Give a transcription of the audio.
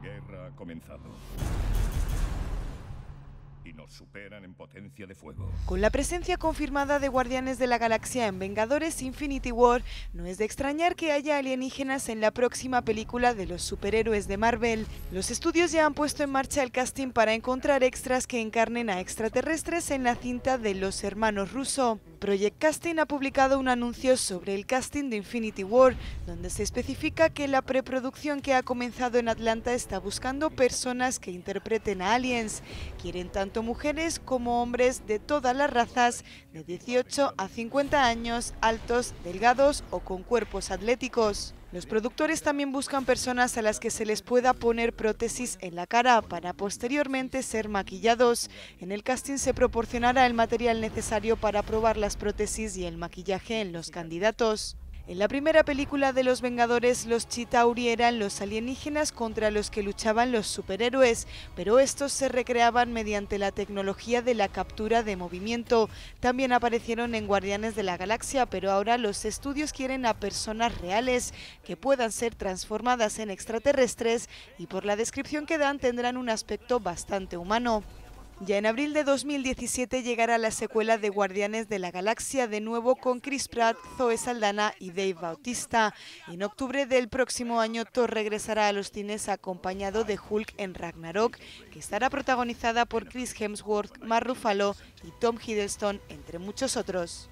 guerra ha comenzado. Y nos superan en potencia de fuego. Con la presencia confirmada de Guardianes de la Galaxia en Vengadores Infinity War, no es de extrañar que haya alienígenas en la próxima película de los superhéroes de Marvel. Los estudios ya han puesto en marcha el casting para encontrar extras que encarnen a extraterrestres en la cinta de los hermanos Russo. Project Casting ha publicado un anuncio sobre el casting de Infinity War, donde se especifica que la preproducción que ha comenzado en Atlanta está buscando personas que interpreten a aliens. Quieren tanto mujeres como hombres de todas las razas, de 18 a 50 años, altos, delgados o con cuerpos atléticos. Los productores también buscan personas a las que se les pueda poner prótesis en la cara para posteriormente ser maquillados. En el casting se proporcionará el material necesario para probar las prótesis y el maquillaje en los candidatos. En la primera película de Los Vengadores, los Chitauri eran los alienígenas contra los que luchaban los superhéroes, pero estos se recreaban mediante la tecnología de la captura de movimiento. También aparecieron en Guardianes de la Galaxia, pero ahora los estudios quieren a personas reales que puedan ser transformadas en extraterrestres y por la descripción que dan tendrán un aspecto bastante humano. Ya en abril de 2017 llegará la secuela de Guardianes de la Galaxia, de nuevo con Chris Pratt, Zoe Saldana y Dave Bautista. En octubre del próximo año, Thor regresará a los cines acompañado de Hulk en Ragnarok, que estará protagonizada por Chris Hemsworth, Mark Ruffalo y Tom Hiddleston, entre muchos otros.